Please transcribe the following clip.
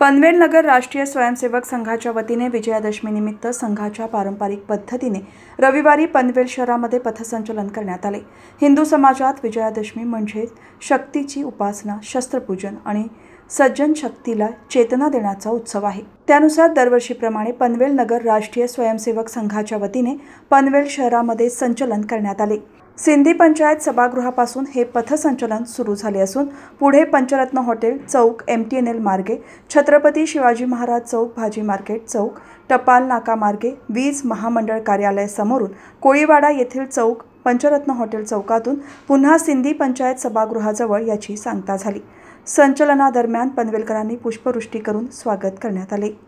पनवेल नगर राष्ट्रीय स्वयंसेवक संघाच्या वतीने विजयादशमीनिमित्त संघाच्या पारंपरिक पद्धतीने रविवारी पनवेल शहरामध्ये पथसंचलन करण्यात आले हिंदू समाजात विजयादशमी म्हणजे शक्तीची उपासना शस्त्रपूजन आणि सज्जन शक्तीला चेतना देण्याचा उत्सव आहे त्यानुसार दरवर्षीप्रमाणे पनवेल नगर राष्ट्रीय स्वयंसेवक संघाच्या वतीने पनवेल शहरामध्ये संचलन करण्यात आले सिंधी पंचायत सभागृहापासून हे पथसंचलन सुरू झाले असून पुढे पंचरत्न हॉटेल चौक एम टी एन एल मार्गे छत्रपती शिवाजी महाराज चौक भाजी मार्केट चौक टपाल नाका मार्गे वीज महामंडळ कार्यालय समोरून कोळीवाडा येथील चौक पंचरत्न हॉटेल चौकातून पुन्हा सिंधी पंचायत सभागृहाजवळ याची सांगता झाली संचलनादरम्यान पनवेलकरांनी पुष्पवृष्टी करून स्वागत करण्यात आले